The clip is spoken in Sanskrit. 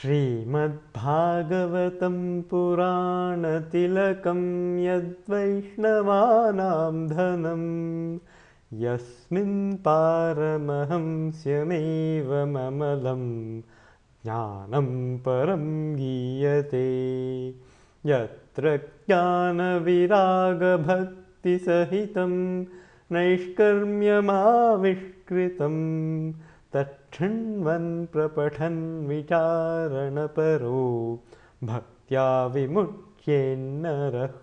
श्रीमद्भागवतं पुराणतिलकं यद्वैष्णवानां धनं यस्मिन् पारमहंस्यमेव ममलं ज्ञानं परं गीयते यत्र ज्ञानविरागभक्तिसहितं नैष्कर्म्यमाविष्कृतम् तच्छिण्वन् प्रपठन् विचारणपरो भक्त्या विमुच्येन्नरः